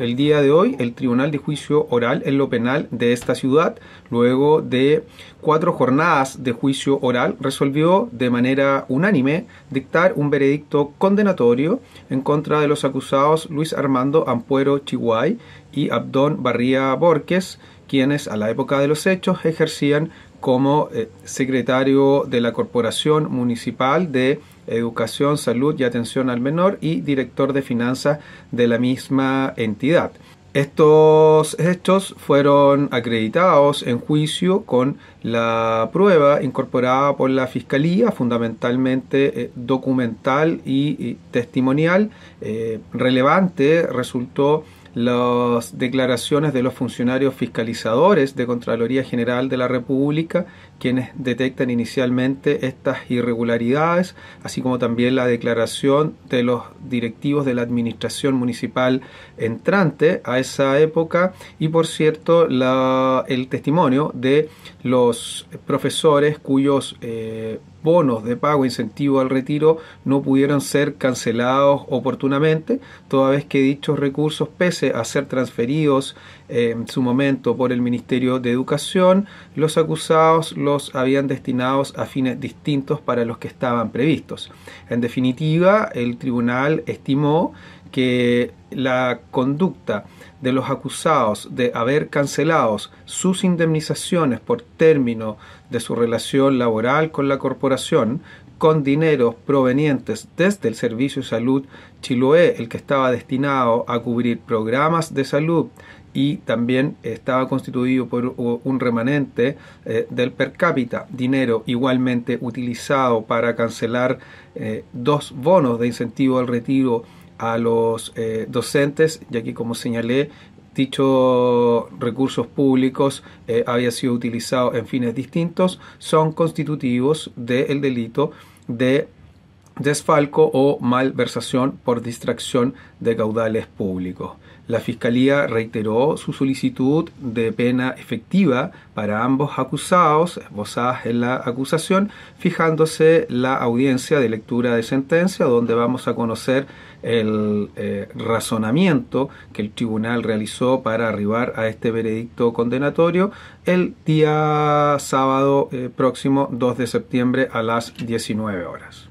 El día de hoy, el Tribunal de Juicio Oral en lo penal de esta ciudad, luego de cuatro jornadas de juicio oral, resolvió de manera unánime dictar un veredicto condenatorio en contra de los acusados Luis Armando Ampuero Chihuay y Abdón Barría Borges quienes a la época de los hechos ejercían como eh, secretario de la Corporación Municipal de Educación, Salud y Atención al Menor y director de finanzas de la misma entidad. Estos hechos fueron acreditados en juicio con la prueba incorporada por la Fiscalía, fundamentalmente eh, documental y, testimonial. Eh, relevante resultó las declaraciones de los funcionarios fiscalizadores de Contraloría General de la República, quienes detectan inicialmente estas irregularidades, así como también la declaración de los directivos de la Administración Municipal entrante a esa época y, por cierto, el testimonio de los profesores cuyos... Eh, bonos de pago incentivo al retiro no pudieron ser cancelados oportunamente, toda vez que dichos recursos, pese a ser transferidos eh, en su momento por el Ministerio de Educación, los acusados los habían destinados a fines distintos para los que estaban previstos. En definitiva, el tribunal estimó que la conducta de los acusados de haber cancelado sus indemnizaciones por término de su relación laboral con la corporación con dineros provenientes desde el Servicio de Salud Chiloé, el que estaba destinado a cubrir programas de salud y también estaba constituido por un remanente eh, del per cápita, dinero igualmente utilizado para cancelar eh, dos bonos de incentivo al retiro a los eh, docentes, ya que como señalé, dichos recursos públicos eh, había sido utilizados en fines distintos, son constitutivos del delito de desfalco o malversación por distracción de caudales públicos. La Fiscalía reiteró su solicitud de pena efectiva para ambos acusados, esbozadas en la acusación, fijándose la audiencia de lectura de sentencia, donde vamos a conocer el eh, razonamiento que el tribunal realizó para arribar a este veredicto condenatorio el día sábado eh, próximo 2 de septiembre a las 19 horas.